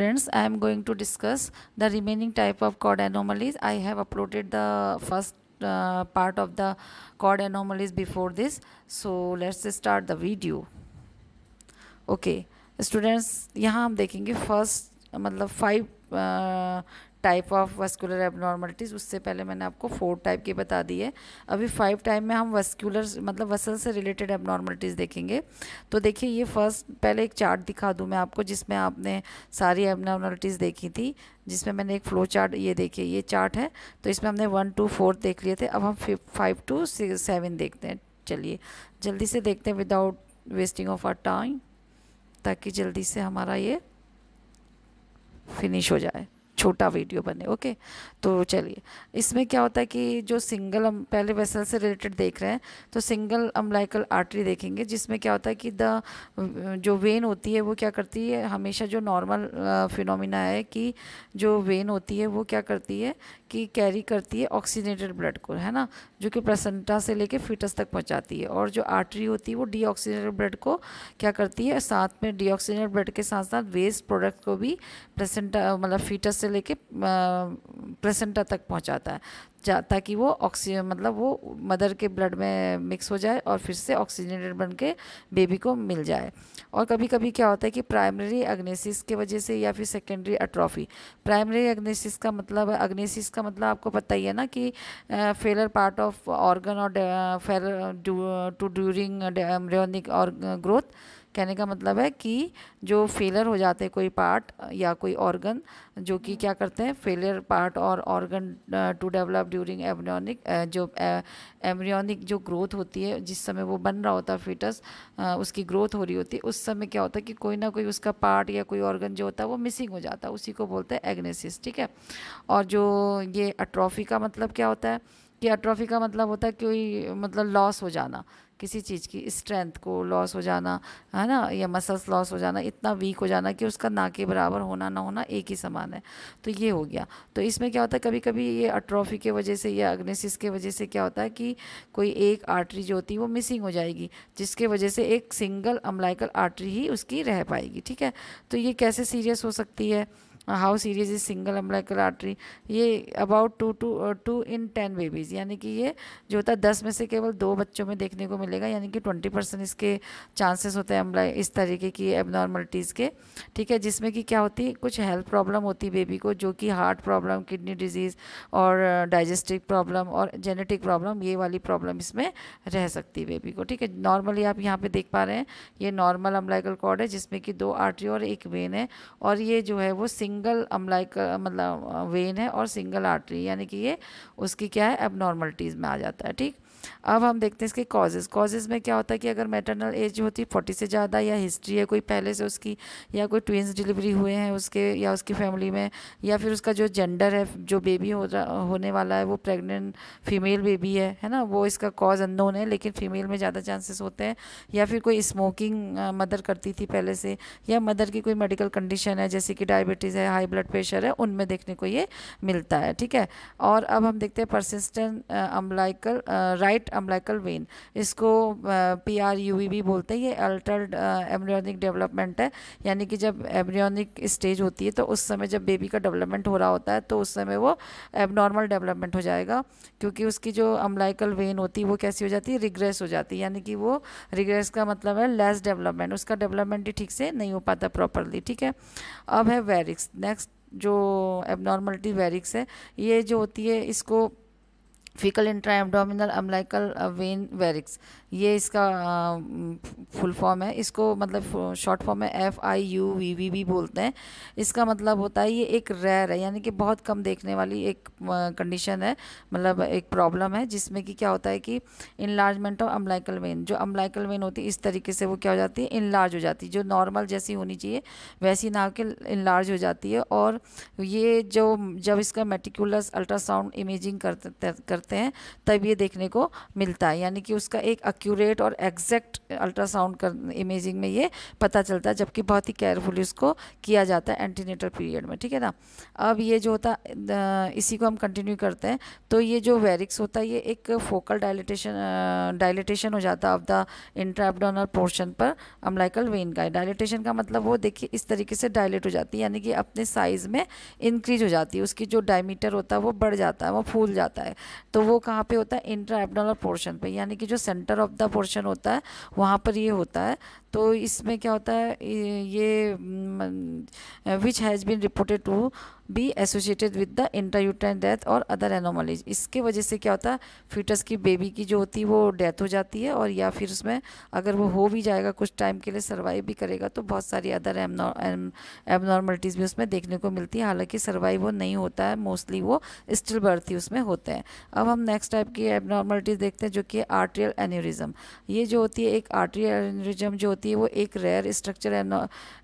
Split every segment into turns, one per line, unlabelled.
Friends, I am going to discuss the remaining type of chord anomalies. I have uploaded the first uh, part of the chord anomalies before this. So let's start the video. Okay, students, we will see first मतलब five uh, type of vascular abnormalities उससे पहले मैंने आपको four type की बता दी है अभी five type में हम वस्कुलर मतलब वसल से रिलेटेड एबनॉर्मलिटीज़ देखेंगे तो देखिए ये फर्स्ट पहले एक चार्ट दिखा दूँ मैं आपको जिसमें आपने सारी एबनॉर्मलिटीज़ देखी थी जिसमें मैंने एक फ्लो चार्ट ये देखे ये चार्ट है तो इसमें हमने वन टू फोर देख लिए थे अब हम फाइव टू सेवन देखते हैं चलिए जल्दी से देखते हैं without wasting of our time ताकि जल्दी से हमारा ये फिनिश हो जाए छोटा वीडियो बने ओके तो चलिए इसमें क्या होता है कि जो सिंगल हम पहले वेसल से रिलेटेड देख रहे हैं तो सिंगल अम्बलाइकल आर्टरी देखेंगे जिसमें क्या होता है कि द जो वेन होती है वो क्या करती है हमेशा जो नॉर्मल फिनोमिना है कि जो वेन होती है वो क्या करती है कि कैरी करती है ऑक्सीजनेटेड ब्लड को है ना जो कि प्रसन्नता से लेके फीटस तक पहुँचाती है और जो आर्टरी होती है वो डी ब्लड को क्या करती है साथ में डी ब्लड के साथ साथ वेस्ट प्रोडक्ट को भी प्लेसेंटा मतलब फीटस से लेके प्लेसेंटा तक पहुंचाता है ताकि वो ऑक्सीजन मतलब वो मदर के ब्लड में मिक्स हो जाए और फिर से ऑक्सीजनेटेड बन के बेबी को मिल जाए और कभी कभी क्या होता है कि प्राइमरी अग्नेसिस के वजह से या फिर सेकेंडरी अट्रॉफी प्राइमरी अग्नेसिस का मतलब अग्नेसिस का मतलब आपको पता ही है ना कि फेलर पार्ट ऑफ ऑर्गन और failure to during embryonic growth growth कहने का मतलब है कि जो फेलर हो जाते हैं कोई पार्ट या कोई ऑर्गन जो कि क्या करते हैं फेलियर पार्ट और organ to develop during embryonic जो एम्ब्रियोनिक uh, जो ग्रोथ होती है जिस समय वो बन रहा होता है फिटस uh, उसकी ग्रोथ हो रही होती है उस समय क्या होता है कि कोई ना कोई उसका पार्ट या कोई ऑर्गन जो होता है वो मिसिंग हो जाता है उसी को बोलते हैं एग्नेसिस ठीक है और जो ये अट्रॉफी का मतलब क्या होता है कि अट्रॉफी का मतलब होता है कोई मतलब लॉस हो जाना किसी चीज़ की स्ट्रेंथ को लॉस हो जाना है ना या मसल्स लॉस हो जाना इतना वीक हो जाना कि उसका ना के बराबर होना ना होना एक ही समान है तो ये हो गया तो इसमें क्या होता है कभी कभी ये अट्रॉफी के वजह से या अग्नेसिस के वजह से क्या होता है कि कोई एक आर्टरी जो होती है वो मिसिंग हो जाएगी जिसके वजह से एक सिंगल अम्लाइकल आर्टरी ही उसकी रह पाएगी ठीक है तो ये कैसे सीरियस हो सकती है how serious is single umbilical artery ये about two two two in ten babies यानी कि ये जो होता है दस में से केवल दो बच्चों में देखने को मिलेगा यानी कि ट्वेंटी परसेंट इसके चांसेस होते हैं अम्बलाई इस तरीके की एबनॉर्मलिटीज़ के ठीक है जिसमें कि क्या होती है कुछ हेल्थ प्रॉब्लम होती बेबी को जो कि हार्ट प्रॉब्लम किडनी डिजीज़ और डाइजेस्टिव uh, प्रॉब्लम और जेनेटिक प्रॉब्लम ये वाली प्रॉब्लम इसमें रह सकती है बेबी को ठीक है नॉर्मली आप यहाँ पर देख पा रहे हैं ये नॉर्मल अम्बलाइकल कॉर्ड है जिसमें कि दो आर्टरी और एक वेन है और ये जो है वो single single umbilical um, uh, मतलब वेन uh, है और सिंगल आर्टरी यानी कि ये उसकी क्या है अब नॉर्मलिटीज़ में आ जाता है ठीक अब हम देखते हैं इसके कॉजेज़ कॉजेज़ में क्या होता है कि अगर मैटरनल एज होती है फोर्टी से ज़्यादा या हिस्ट्री है कोई पहले से उसकी या कोई ट्विंस डिलीवरी हुए हैं उसके या उसकी फैमिली में या फिर उसका जो जेंडर है जो बेबी हो होने वाला है वो प्रेग्नेंट फीमेल बेबी है है ना वो इसका कॉज अनोन है लेकिन फीमेल में ज़्यादा चांसेस होते हैं या फिर कोई स्मोकिंग मदर uh, करती थी पहले से या मदर की कोई मेडिकल कंडीशन है जैसे कि डायबिटीज़ है है हाई ब्लड प्रेशर है उनमें देखने को ये मिलता है ठीक है और अब हम देखते हैं persistent umbilical right umbilical vein इसको पी आर यू भी बोलते हैं ये अल्टर्ड एम्ब्रियोनिक डेवलपमेंट है यानी कि जब एम्ब्रियोनिक स्टेज होती है तो उस समय जब बेबी का डेवलपमेंट हो रहा होता है तो उस समय वो एबनॉर्मल डेवलपमेंट हो जाएगा क्योंकि उसकी जो अम्बलाइकल वेन होती है वो कैसी हो जाती है रिग्रेस हो जाती है यानी कि वो रिग्रेस का मतलब है लेस डेवलपमेंट उसका डेवलपमेंट ही ठीक से नहीं हो पाता प्रॉपरली ठीक है अब है वेरिक्स नेक्स्ट जो एबनॉर्मलिटी वेरिक्स है ये जो होती है इसको fetal intra abdominal umbilical vein varix ये इसका फुल फॉर्म है इसको मतलब शॉर्ट फॉर्म में F I U V V भी बोलते हैं इसका मतलब होता है ये एक रेयर है यानी कि बहुत कम देखने वाली एक कंडीशन है मतलब एक प्रॉब्लम है जिसमें कि क्या होता है कि इनलार्जमेंट ऑफ अम्लाइकल वेन जो अम्लाइकल वेन होती है इस तरीके से वो क्या हो जाती है इनलार्ज हो जाती है जो नॉर्मल जैसी होनी चाहिए वैसी ना के इनलार्ज हो जाती है और ये जो जब इसका मेटिकुलस अल्ट्रासाउंड इमेजिंग करते करते हैं तब ये देखने को मिलता है यानी कि उसका एक एक्यूरेट और एग्जैक्ट अल्ट्रासाउंड कर इमेजिंग में ये पता चलता है जबकि बहुत ही केयरफुली उसको किया जाता है एंटीनेटल पीरियड में ठीक है ना अब ये जो होता है इसी को हम कंटिन्यू करते हैं तो ये जो वेरिक्स होता है ये एक फोकल डायलिटेशन डायलिटेशन हो जाता है ऑफ द इंट्राबडोनर पोर्शन पर अम्लाइकल वेन का डायलिटेशन का मतलब वो देखिए इस तरीके से डायलेट हो जाती है यानी कि अपने साइज़ में इंक्रीज हो जाती है उसकी जो डायमीटर होता है वो बढ़ जाता है वो फूल जाता है तो वो कहाँ पर होता है इंट्रा पोर्शन पर यानी कि जो centre of of the portion होता है वहाँ पर ये होता है तो इसमें क्या होता है ये which has been reported to be associated with the intrauterine death और अदर एनोमलीज इसके वजह से क्या होता है फीटस की बेबी की जो होती है वो डेथ हो जाती है और या फिर उसमें अगर वो हो भी जाएगा कुछ टाइम के लिए सर्वाइव भी करेगा तो बहुत सारी अदर एबनॉर्मलिटीज़ भी उसमें देखने को मिलती है हालांकि सर्वाइव वो नहीं होता है मोस्टली वो स्टिल बर्थ ही उसमें होते हैं अब हम नेक्स्ट टाइप की एबनॉर्मलिटीज़ देखते हैं जो कि आर्ट्रियल एन्यूरिज्म ये जो होती है एक आर्ट्रियल एन्यूरिज्म जो होती है वो एक रेयर स्ट्रक्चर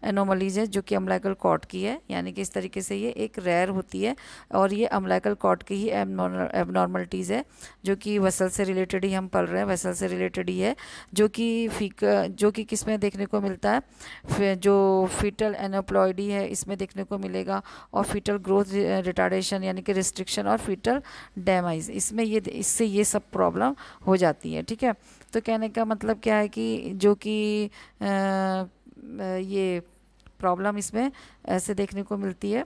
एनोमलीज है जो कि अम्लाइकल कॉट की है यानी कि इस तरीके से ये एक रेयर होती है और ये अम्लाइकल कॉट की ही एबनॉर्मलिटीज़ है जो कि वसल से रिलेटेड ही हम पढ़ रहे हैं वसल से रिलेटेड ही है जो कि फीक जो कि किस में देखने को मिलता है जो फीटल एनोप्लॉयडी है इसमें देखने को मिलेगा और फीटल ग्रोथ रिटार्डेशन यानी कि रिस्ट्रिक्शन और फीटल डैमाइज इसमें ये इससे ये सब प्रॉब्लम हो जाती है ठीक है तो कहने का मतलब क्या है कि जो कि ये प्रॉब्लम इसमें ऐसे देखने को मिलती है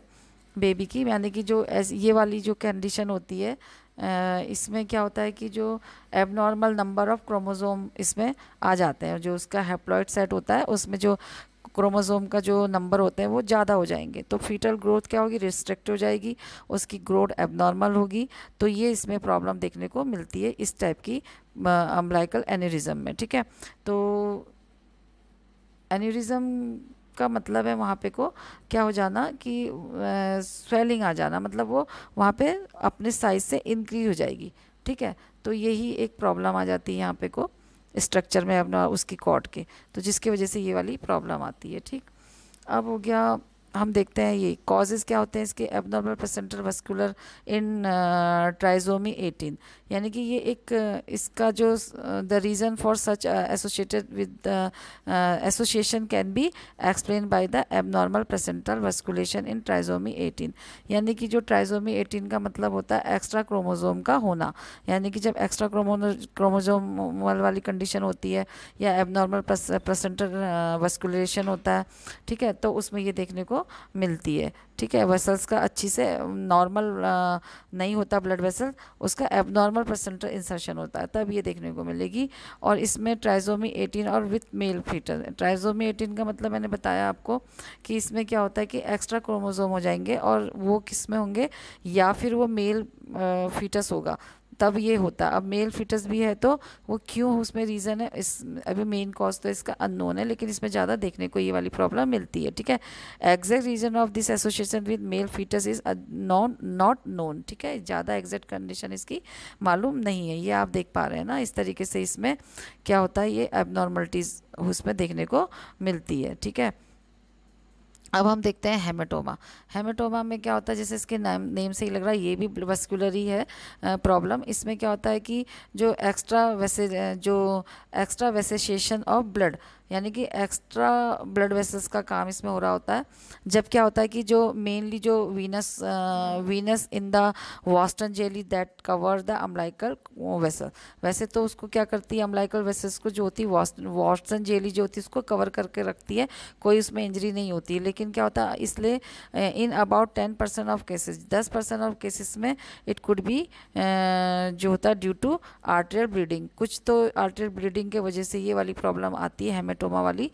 बेबी की यानी कि जो ये वाली जो कंडीशन होती है इसमें क्या होता है कि जो एबनॉर्मल नंबर ऑफ़ क्रोमोज़ोम इसमें आ जाते हैं जो उसका हेप्लॉइड सेट होता है उसमें जो क्रोमोज़ोम का जो नंबर होते हैं वो ज़्यादा हो जाएंगे तो फीटल ग्रोथ क्या होगी रिस्ट्रिक्ट हो जाएगी उसकी ग्रोथ एबनॉर्मल होगी तो ये इसमें प्रॉब्लम देखने को मिलती है इस टाइप की अम्बलाइकल एनिरिज्म में ठीक है तो एनिरिज्म का मतलब है वहाँ पे को क्या हो जाना कि स्वेलिंग आ जाना मतलब वो वहाँ पे अपने साइज़ से इंक्रीज हो जाएगी ठीक है तो यही एक प्रॉब्लम आ जाती है यहाँ पे को स्ट्रक्चर में अपना उसकी कॉर्ड के तो जिसकी वजह से ये वाली प्रॉब्लम आती है ठीक अब हो गया हम देखते हैं ये कॉजेज़ क्या होते हैं इसके abnormal presenter vascular in trisomy 18 यानी कि ये एक uh, इसका जो the reason for such associated with association can be explain by the abnormal presenter vasculation in trisomy 18 यानी कि जो ट्राइजोमी 18 का मतलब होता है एक्स्ट्रा क्रोमोजोम का होना यानी कि जब एक्स्ट्रा क्रोमो क्रोमोजोम वाली कंडीशन होती है या एबनॉर्मल प्रसेंटर वस्कुलेशन होता है ठीक है तो उसमें ये देखने को मिलती है ठीक है वेसल्स का अच्छी से नॉर्मल नहीं होता ब्लड वेसल उसका एबनॉर्मल परसेंट इंसर्शन होता है तब ये देखने को मिलेगी और इसमें ट्राइजोमी 18 और विथ मेल फीटस ट्राइजोमी 18 का मतलब मैंने बताया आपको कि इसमें क्या होता है कि एक्स्ट्रा क्रोमोजोम हो जाएंगे और वो किस में होंगे या फिर वो मेल फीटस होगा तब ये होता अब मेल फिटस भी है तो वो क्यों उसमें रीज़न है इस अभी मेन कॉज तो इसका अननोन है लेकिन इसमें ज़्यादा देखने को ये वाली प्रॉब्लम मिलती है ठीक है exact reason of this association with male fetus is non not known ठीक है ज़्यादा एग्जैक्ट कंडीशन इसकी मालूम नहीं है ये आप देख पा रहे हैं ना इस तरीके से इसमें क्या होता है ये एबनॉर्मलिटीज़ उसमें देखने को मिलती है ठीक है अब हम देखते हैं हेमेटोमा हेमेटोमा में क्या होता है जैसे इसके नाम नेम से ही लग रहा है ये भी वेस्कुलर ही है प्रॉब्लम इसमें क्या होता है कि जो एक्स्ट्रा वैसे जो एक्स्ट्रा वैसेशन ऑफ ब्लड यानी कि एक्स्ट्रा ब्लड वेसल्स का काम इसमें हो रहा होता है जब क्या होता है कि जो मेनली जो venous venous in the Wharton jelly that cover the umbilical vessel वैसे तो उसको क्या करती है अम्लाइकल वेसल्स को जो होती है वॉस्टन जेली जो होती है उसको कवर करके रखती है कोई उसमें इंजरी नहीं होती लेकिन क्या होता है इसलिए in about ten percent of cases दस परसेंट ऑफ केसेस में इट कुड बी जो होता है ड्यू टू आर्टरियल ब्लीडिंग कुछ तो आर्टरियल ब्लीडिंग के वजह से ये वाली प्रॉब्लम आती है हेमाटोमा वाली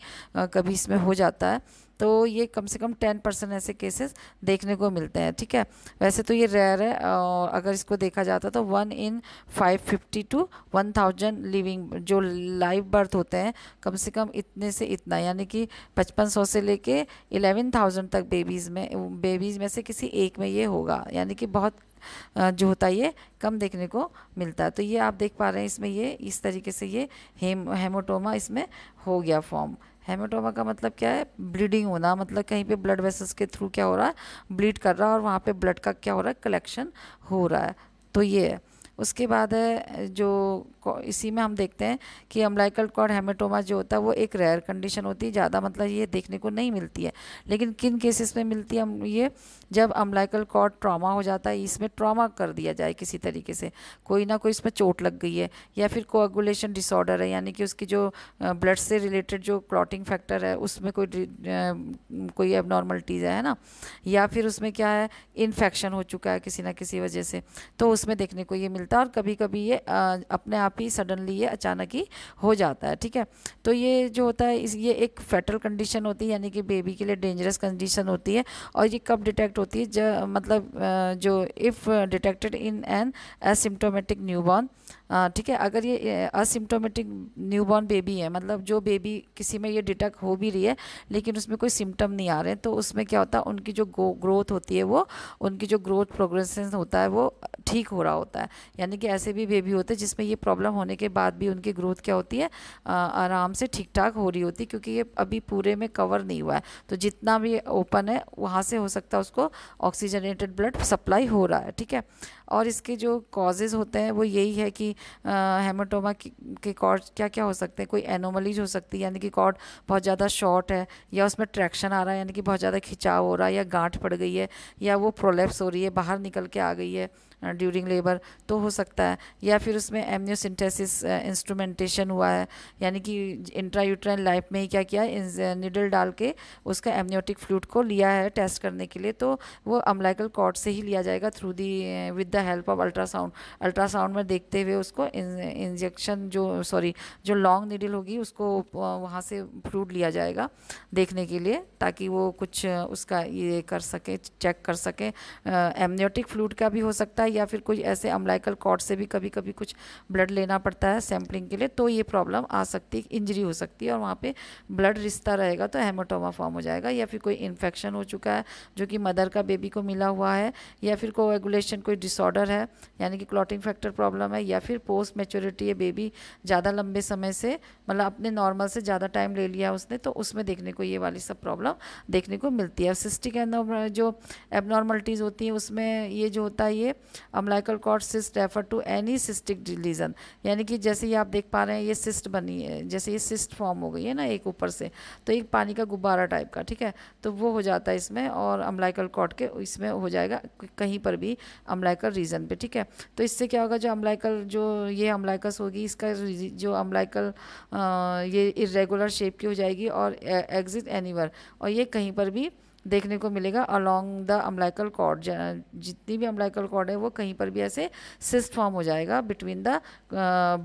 कभी इसमें हो जाता है तो ये कम से कम टेन परसेंट ऐसे केसेस देखने को मिलते हैं ठीक है वैसे तो ये रेयर है और अगर इसको देखा जाता तो one in five fifty two one thousand living जो लाइव बर्थ होते हैं कम से कम इतने से इतना यानी कि पचपन सौ से लेके इलेवन थाउजेंड तक बेबीज़ में बेबीज़ में से किसी एक में ये होगा यानी कि बहुत जो होता है ये कम देखने को मिलता है तो ये आप देख पा रहे हैं इसमें ये इस तरीके से ये हेम हेमोटोमा इसमें हो गया फॉर्म हेमाटोमा का मतलब क्या है ब्लीडिंग होना मतलब कहीं पे ब्लड वेसल्स के थ्रू क्या हो रहा है ब्लीड कर रहा है और वहाँ पे ब्लड का क्या हो रहा है कलेक्शन हो रहा है तो ये है उसके बाद है जो इसी में हम देखते हैं कि अम्लाइकल कॉड हेमाटोमा जो होता है वो एक रेयर कंडीशन होती है ज़्यादा मतलब ये देखने को नहीं मिलती है लेकिन किन केसेस में मिलती है हम ये जब अम्बलाइकल कॉर्ड ट्रॉमा हो जाता है इसमें ट्रॉमा कर दिया जाए किसी तरीके से कोई ना कोई इसमें चोट लग गई है या फिर कोगुलेशन डिसऑर्डर है यानी कि उसकी जो ब्लड से रिलेटेड जो क्लॉटिंग फैक्टर है उसमें कोई कोई एबनॉर्मलिटीज़ है ना या फिर उसमें क्या है इन्फेक्शन हो चुका है किसी ना किसी वजह से तो उसमें देखने को ये मिलता है और कभी कभी ये अपने आप ही सडनली ये अचानक ही हो जाता है ठीक है तो ये जो होता है ये एक फेटल कंडीशन होती है यानी कि बेबी के लिए डेंजरस कंडीशन होती है और ये कब डिटेक्ट डिटेक्ट होती है मतलब जो if detected in an asymptomatic newborn ठीक है अगर ये असिम्टोमेटिक न्यूबॉर्न बेबी है मतलब जो बेबी किसी में ये डिटेक्ट हो भी रही है लेकिन उसमें कोई सिम्टम नहीं आ रहे हैं तो उसमें क्या होता है उनकी जो ग्रोथ होती है वो उनकी जो ग्रोथ प्रोग्रेस होता है वो ठीक हो रहा होता है यानी कि ऐसे भी बेबी होते हैं जिसमें ये प्रॉब्लम होने के बाद भी उनकी ग्रोथ क्या होती है आराम से ठीक ठाक हो रही होती है क्योंकि ये अभी पूरे में कवर नहीं हुआ है तो जितना भी ओपन है वहाँ से हो सकता है उसको ऑक्सीजनेटेड ब्लड सप्लाई हो रहा है ठीक है और इसके जो कॉजेज़ होते हैं वो यही है कि हेमाटोमा के कॉर्ड क्या क्या हो सकते हैं कोई एनोमलीज हो सकती है यानी कि कॉर्ड बहुत ज़्यादा शॉर्ट है या उसमें ट्रैक्शन आ रहा है यानी कि बहुत ज़्यादा खिंचाव हो रहा है या गांठ पड़ गई है या वो प्रोलेप्स हो रही है बाहर निकल के आ गई है ड्यूरिंग uh, लेबर तो हो सकता है या फिर उसमें एमनियोसिंथेसिस इंस्ट्रूमेंटेशन uh, हुआ है यानी कि इंट्रायूट्राइन लाइफ में ही क्या किया निडल uh, डाल के उसका एमनियोटिक फ्लूड को लिया है टेस्ट करने के लिए तो वो अम्लाइकल कॉर्ड से ही लिया जाएगा through the with the help of ultrasound ultrasound में देखते हुए उसको इंजेक्शन जो सॉरी जो लॉन्ग निडल होगी उसको वहाँ से फ्लूड लिया जाएगा देखने के लिए ताकि वो कुछ उसका ये कर सके चेक कर सके एमनियोटिक फ्लूड का भी हो सकता है है या फिर कोई ऐसे अम्लाइकल कॉर्ड से भी कभी कभी कुछ ब्लड लेना पड़ता है सैम्पलिंग के लिए तो ये प्रॉब्लम आ सकती है इंजरी हो सकती है और वहाँ पर ब्लड रिश्ता रहेगा तो हेमोटोमा फॉर्म हो जाएगा या फिर कोई इन्फेक्शन हो चुका है जो कि मदर का बेबी को मिला हुआ है या फिर कोएगुलेशन कोई डिसऑर्डर है यानी कि क्लॉटिंग फैक्टर प्रॉब्लम है या फिर पोस्ट मेच्योरिटी है बेबी ज़्यादा लंबे समय से मतलब अपने नॉर्मल से ज़्यादा टाइम ले लिया उसने तो उसमें देखने को ये वाली सब प्रॉब्लम देखने को मिलती है सिस्टिक जो एबनॉर्मलिटीज़ होती हैं उसमें ये जो होता है ये umbilical cord cyst refer to any cystic lesion यानी कि जैसे ये आप देख पा रहे हैं ये सिस्ट बनी है जैसे ये सिस्ट फॉर्म हो गई है ना एक ऊपर से तो एक पानी का गुब्बारा टाइप का ठीक है तो वो हो जाता है इसमें और अम्लाइकल कॉर्ड के इसमें हो जाएगा कहीं पर भी अम्लाइकल रीजन पर ठीक है तो इससे क्या होगा जो अम्लाइकल जो ये अम्लाइकस होगी इसका जो अम्लाइकल ये इरेगुलर शेप की हो जाएगी और एग्जिट e-, एनीवर और ये कहीं पर भी देखने को मिलेगा अलॉन्ग द अम्लाइकल कॉर्ड जितनी भी अम्लाइकल कॉर्ड है वो कहीं पर भी ऐसे सिस्ट फॉर्म हो जाएगा बिटवीन द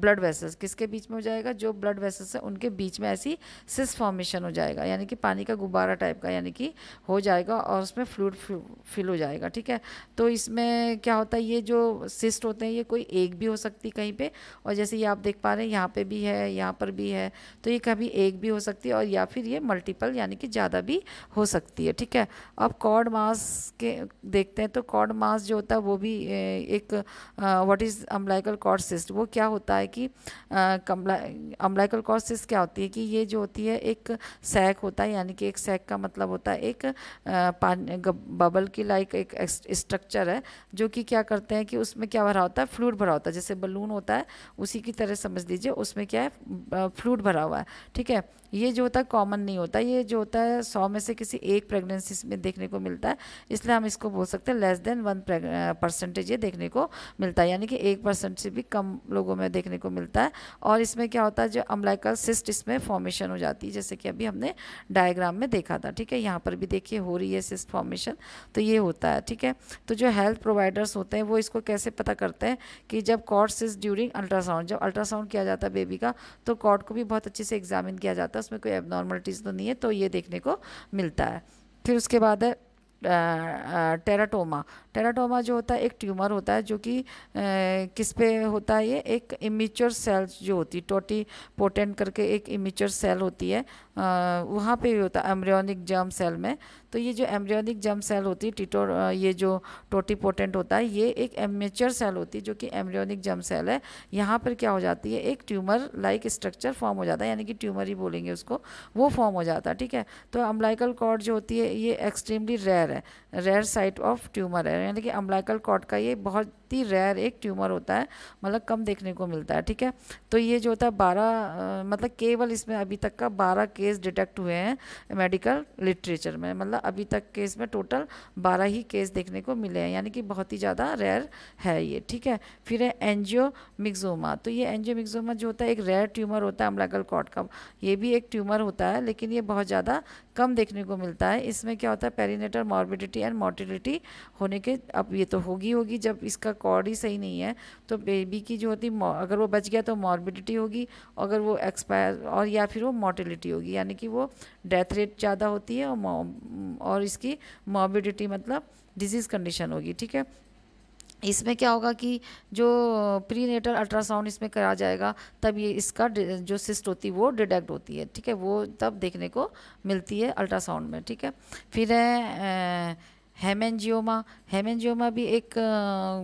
ब्लड वेसल्स किसके बीच में हो जाएगा जो ब्लड वेसल्स हैं उनके बीच में ऐसी सिस्ट फॉर्मेशन हो जाएगा यानी कि पानी का गुब्बारा टाइप का यानी कि हो जाएगा और उसमें फ्लूड फिल हो जाएगा ठीक है तो इसमें क्या होता है ये जो सिस्ट होते हैं ये कोई एक भी हो सकती कहीं पर और जैसे ये आप देख पा रहे हैं यहाँ पर भी है यहाँ पर भी है तो ये कभी एक भी हो सकती है और या फिर ये मल्टीपल यानी कि ज़्यादा भी हो सकती है ठीक ठीक है अब कॉड मास के देखते हैं तो कॉड मास जो होता है वो भी एक what is umbilical cord cyst वो क्या होता है कि अम्बलाइकल कॉड सिस्ट क्या होती है कि ये जो होती है एक सैक होता है यानी कि एक सैक का मतलब होता है एक बबल की लाइक एक स्ट्रक्चर है जो कि क्या करते हैं कि उसमें क्या भरा होता है फ्लूड भरा होता है जैसे बलून होता है उसी की तरह समझ लीजिए उसमें क्या है फ्लूड भरा हुआ है ठीक है ये जो होता है कॉमन नहीं होता ये जो होता है सौ में से किसी एक प्रेगनेंसी में देखने को मिलता है इसलिए हम इसको बोल सकते हैं लेस देन वन परसेंटेज ये देखने को मिलता है यानी कि एक परसेंट से भी कम लोगों में देखने को मिलता है और इसमें क्या होता है जो अम्लाइकल सिस्ट इसमें फॉर्मेशन हो जाती है जैसे कि अभी हमने डायग्राम में देखा था ठीक है यहाँ पर भी देखिए हो रही है सिस्ट फॉर्मेशन तो ये होता है ठीक है तो जो हेल्थ प्रोवाइडर्स होते हैं वो इसको कैसे पता करते हैं कि जब कॉड सिस्ट ड्यूरिंग अल्ट्रासाउंड जब अल्ट्रासाउंड किया जाता है बेबी का तो कॉड को भी बहुत अच्छे से एग्जामिन किया जाता है उसमें कोई एबनॉर्मलिटीज़ तो नहीं है तो ये देखने को मिलता है फिर उसके बाद है टेराटोमा टेराटोमा जो होता है एक ट्यूमर होता है जो कि किस पे होता है ये एक इमेचर सेल्स जो होती है टोटी पोटेंट करके एक इमेचर सेल होती है वहाँ पे भी होता है एम्ब्रियोनिक जर्म सेल में तो ये जो एम्ब्रियोनिक जर्म सेल होती है टिटो ये जो टोटीपोटेंट होता है ये एक एमेचर सेल होती है जो कि एम्ब्रियोनिक जर्म सेल है यहाँ पर क्या हो जाती है एक ट्यूमर लाइक स्ट्रक्चर फॉर्म हो जाता है यानी कि ट्यूमर ही बोलेंगे उसको वो फॉर्म हो जाता है ठीक है तो अम्बलाइकल कॉड जो होती है ये एक्सट्रीमली रेयर है रेयर साइट ऑफ ट्यूमर है यानी कि अम्बलाइकल कॉड का ये बहुत बहुत ही रेयर एक ट्यूमर होता है मतलब कम देखने को मिलता है ठीक है तो ये जो होता है बारह मतलब केवल इसमें अभी तक का बारह केस डिटेक्ट हुए हैं मेडिकल लिटरेचर में मतलब अभी तक के इसमें टोटल बारह ही केस देखने को मिले हैं यानी कि बहुत ही ज़्यादा रेयर है ये ठीक है फिर है एनजियो तो ये एनजियो जो होता है एक रेयर ट्यूमर होता है अम्लागल कॉट का ये भी एक ट्यूमर होता है लेकिन ये बहुत ज़्यादा कम देखने को मिलता है इसमें क्या होता है पेरीनेटल मॉर्बिडिटी एंड मोर्टिलिटी होने के अब ये तो होगी होगी जब इसका कॉर्ड ही सही नहीं है तो बेबी की जो होती अगर वो बच गया तो मॉर्बिडिटी होगी अगर वो एक्सपायर और या फिर वो मोर्टिलिटी होगी यानी कि वो डेथ रेट ज़्यादा होती है और, और इसकी मॉर्बिडिटी मतलब डिजीज़ कंडीशन होगी ठीक है इसमें क्या होगा कि जो प्रीनेटल अल्ट्रासाउंड इसमें करा जाएगा तब ये इसका जो सिस्ट होती है वो डिटेक्ट होती है ठीक है वो तब देखने को मिलती है अल्ट्रासाउंड में ठीक है फिर है हेमेंजियोमा हेमेंजियोमा भी एक आ,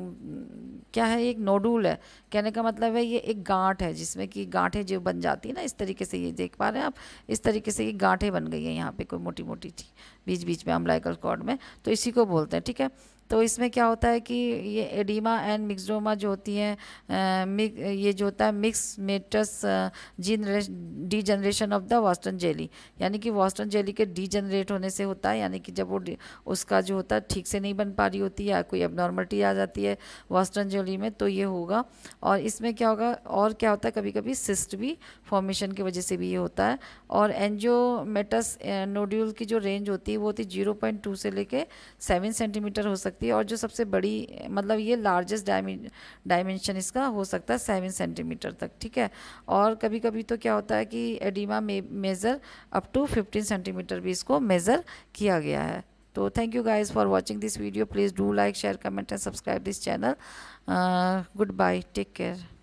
क्या है एक नोडूल है कहने का मतलब है ये एक गांठ है जिसमें कि गांठें जो बन जाती है ना इस तरीके से ये देख पा रहे हैं आप इस तरीके से ये गांठें बन गई हैं यहाँ पे कोई मोटी मोटी बीच बीच में अम्बलाइकल कॉर्ड में तो इसी को बोलते हैं ठीक है तो इसमें क्या होता है कि ये एडिमा एंड मिक्सडोमा जो होती हैं मिक ये जो होता है myxomatous gene degeneration of the Wharton jelly यानी कि वॉस्टर्न जेली के डी जनरेट होने से होता है यानी कि जब वो उसका जो होता है ठीक से नहीं बन पा रही होती है या कोई एबनॉर्मलिटी आ जाती है वॉस्टर्न जेली में तो ये होगा और इसमें क्या होगा और क्या होता है कभी कभी सिस्ट भी फॉर्मेशन की वजह से भी ये होता है और एनजियोमेटस नोड्यूल की जो रेंज होती है वो होती है जीरो पॉइंट टू से लेके सेवन सेंटीमीटर हो सकती सकती है और जो सबसे बड़ी मतलब ये लार्जेस्ट डायमेंशन इसका हो सकता है सेवन सेंटीमीटर तक ठीक है और कभी कभी तो क्या होता है कि oedema measure up to fifteen centimetre भी इसको मेज़र किया गया है तो thank you guys for watching this video please do like share comment and subscribe this channel goodbye take care